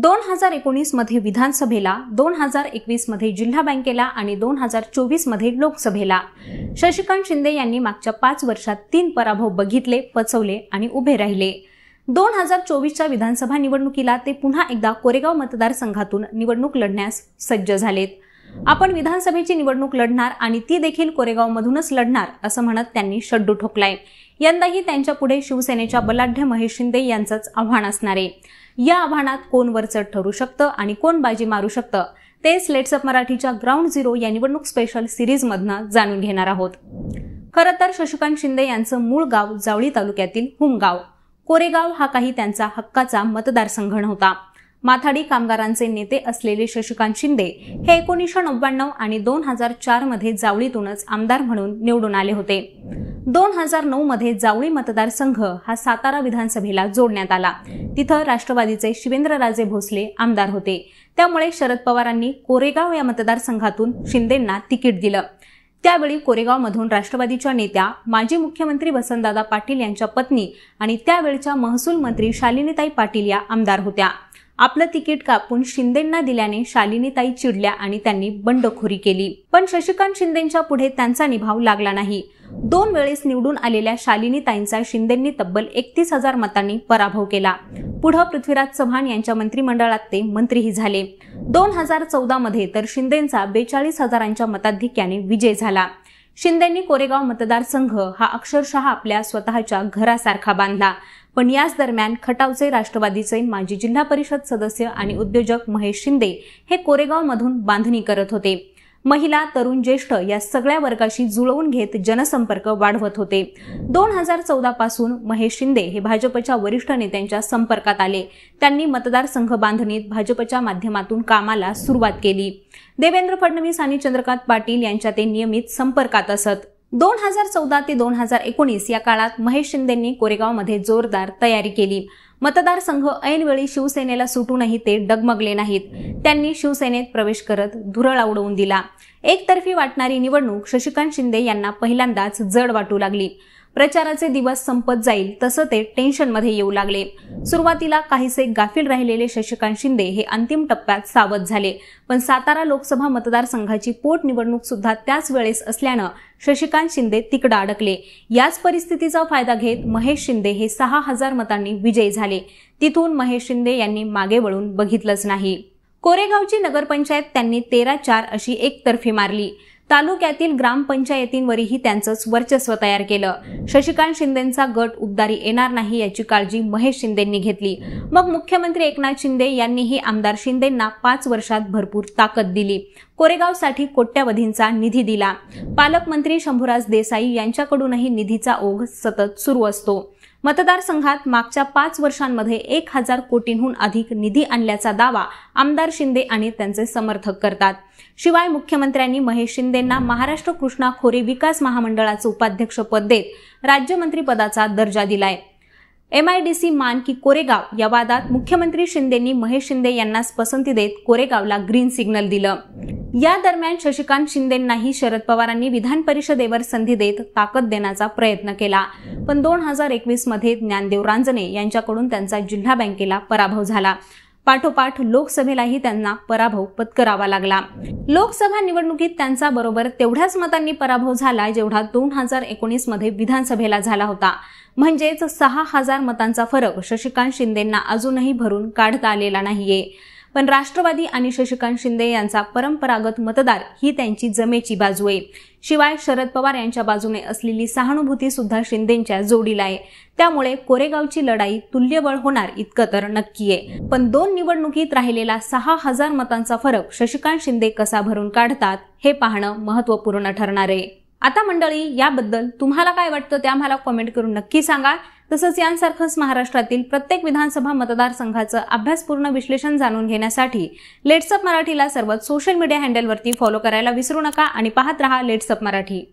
दोन हजार एकोणीसमध्ये विधानसभेला दोन हजार एकवीसमध्ये जिल्हा बँकेला आणि दोन हजार चोवीसमध्ये लोकसभेला शशिकांत शिंदे यांनी मागच्या पाच वर्षात तीन पराभव बघितले पचवले आणि उभे राहिले दोन हजार चोवीसच्या विधानसभा निवडणुकीला ते पुन्हा एकदा कोरेगाव मतदारसंघातून निवडणूक लढण्यास सज्ज झालेत आपण विधानसभेची निवडणूक लढणार आणि ती देखील कोरेगावमधूनच लढणार असं म्हणत त्यांनी शड्डू ठोकलाय यंदाही त्यांच्या पुढे शिवसेनेच्या बलाढ्य महेश शिंदे यांचंच आव्हान असणार आहे या आव्हानात कोण वरचढ ठरू शकतं आणि कोण बाजी मारू शकतं तेच लेट्सअप मराठीच्या ग्राउंड झिरो या निवडणूक स्पेशल सिरीजमधनं जाणून घेणार आहोत खरं तर शशिकांत शिंदे यांचं मूळ गाव जावळी तालुक्यातील हुमगाव कोरेगाव हा काही त्यांचा हक्काचा मतदारसंघ नव्हता माथाडी कामगारांचे नेते असलेले शशिकांत शिंदे हे एकोणीसशे नव्याण्णव आणि दोन हजार चार मध्ये जावळीतूनच आमदार म्हणून निवडून आले होते दोन हजार नऊ मध्ये जावळी मतदारसंघ हा सातारा विधानसभेला जोडण्यात आला तिथं राष्ट्रवादीचे शिवेंद्रराजे भोसले आमदार होते त्यामुळे शरद पवारांनी कोरेगाव या मतदारसंघातून शिंदेंना तिकीट दिलं त्यावेळी कोरेगावमधून राष्ट्रवादीच्या नेत्या माजी मुख्यमंत्री वसंतदादा पाटील यांच्या पत्नी आणि त्यावेळच्या महसूल मंत्री शालिनीताई पाटील या आमदार होत्या आपलं तिकीट कापून शिंदेंना दिल्याने शालिनीताई चिडल्या आणि त्यांनी बंडखोरी केली पण शशिकांत शिंदेच्या पुढे त्यांचा निभाव लागला नाही दोन वेळेस निवडून आलेल्या शालिनीताईंचा शिंदेंनी तब्बल एकतीस हजार मतांनी पराभव केला पुढं पृथ्वीराज चव्हाण यांच्या मंत्रिमंडळात ते मंत्रीही झाले दोन हजार चौदामध्ये तर शिंदेंचा बेचाळीस हजारांच्या मताधिक्याने विजय झाला शिंदेंनी कोरेगाव मतदारसंघ हा अक्षरशः आपल्या स्वतःच्या घरासारखा बांधला पण याच दरम्यान खटावचे राष्ट्रवादीचे माजी जिल्हा परिषद सदस्य आणि उद्योजक महेश शिंदे हे कोरेगावमधून बांधणी करत होते महिला तरुण ज्येष्ठ या सगळ्या वर्गाशी जुळवून घेत जनसंपर्क वाढवत होते दोन हजार चौदा पासून महेश शिंदे हे भाजपच्या वरिष्ठ नेत्यांच्या संपर्कात आले त्यांनी मतदारसंघ बांधणीत भाजपच्या माध्यमातून कामाला सुरुवात केली देवेंद्र फडणवीस आणि चंद्रकांत पाटील यांच्या ते नियमित संपर्कात असत दोन हजार चौदा ते दोन हजार एकोणीस या काळात महेश शिंदेंनी कोरेगावमध्ये जोरदार तयारी केली मतदारसंघ ऐनवेळी शिवसेनेला सुटूनही ते डगमगले नाहीत त्यांनी शिवसेनेत प्रवेश करत धुरळ उडवून दिला एकतर्फी वाटणारी निवडणूक शशिकांत शिंदे यांना पहिल्यांदाच जड वाटू लागली प्रचाराचे दिवस संपत जाईल तसं ते टेन्शनमध्ये येऊ लागले सुरुवातीला काहीसे गाफील राहिलेले शशिकांत शिंदे हे अंतिम टप्प्यात सावध झाले पण सातारा लोकसभा मतदारसंघाची पोटनिवडणूक सुद्धा त्याच वेळेस असल्यानं शशिकांत शिंदे तिकडं अडकले याच परिस्थितीचा फायदा घेत महेश शिंदे हे सहा हजार मतांनी विजयी झाले तिथून महेश शिंदे यांनी मागे वळून बघितलंच नाही कोरेगावची नगरपंचायत त्यांनी तेरा चार अशी एकतर्फी मारली तालुक्यातील ग्रामपंचायतींवरही त्यांचंच वर्चस्व तयार केलं शशिकांत शिंदेंचा गट उबदारी येणार नाही याची काळजी महेश शिंदेंनी घेतली मग मुख्यमंत्री एकनाथ शिंदे यांनीही आमदार शिंदेंना पाच वर्षात भरपूर ताकद दिली कोरेगावसाठी कोट्यावधींचा निधी दिला पालकमंत्री शंभूराज देसाई यांच्याकडूनही निधीचा ओघ सतत सुरू असतो मतदारसंघात मागच्या पाच वर्षांमध्ये एक हजार कोटींहून अधिक निधी आणल्याचा दावा आमदार शिंदे आणि त्यांचे समर्थक करतात शिवाय मुख्यमंत्र्यांनी महेश शिंदेंना महाराष्ट्र कृष्णा खोरी विकास महामंडळाचं उपाध्यक्षपद देत राज्यमंत्रीपदाचा दर्जा दिलाय एमआयडीसी मान की कोरेगाव या वादात मुख्यमंत्री शिंदेंनी महेश शिंदे यांनाच पसंती देत कोरेगावला ग्रीन सिग्नल दिलं या दरम्यान शशिकांत शिंदेंनाही शरद पवारांनी विधान परिषदेवर संधी देत ताकद देण्याचा प्रयत्न केला पण दोन हजार एकवीस मध्ये ज्ञानदेव रांजणे यांच्याकडून त्यांचा जिल्हा बँकेला पराभव झाला पाठोपाठ लोकसभेलाही त्यांना पराभव पत्करावा लागला लोकसभा निवडणुकीत त्यांचा बरोबर तेवढ्याच मतांनी पराभव झाला जेवढा दोन हजार एकोणीस मध्ये विधानसभेला झाला होता म्हणजेच सहा हजार मतांचा फरक शशिकांत शिंदेंना अजूनही भरून काढता आलेला नाहीये पण राष्ट्रवादी आणि शशिकांत शिंदे यांचा परंपरागत मतदार ही त्यांची जमेची बाजू आहे शिवाय शरद पवार यांच्या बाजूने असलेली सहानुभूती सुद्धा शिंदेच्या जोडीला आहे त्यामुळे कोरेगावची लढाई तुल्यबळ होणार इतकं तर नक्की आहे पण दोन निवडणुकीत राहिलेला सहा हजार मतांचा फरक शशिकांत शिंदे कसा भरून काढतात हे पाहणं महत्वपूर्ण ठरणार आहे आता मंडळी याबद्दल तुम्हाला काय वाटतं ते आम्हाला कॉमेंट करून नक्की सांगा तसंच यांसारखंच महाराष्ट्रातील प्रत्येक विधानसभा मतदारसंघाचं अभ्यासपूर्ण विश्लेषण जाणून घेण्यासाठी लेट्सअप मराठीला सर्वच सोशल मीडिया हँडलवरती फॉलो करायला विसरू नका आणि पाहत रहा लेट्सअप मराठी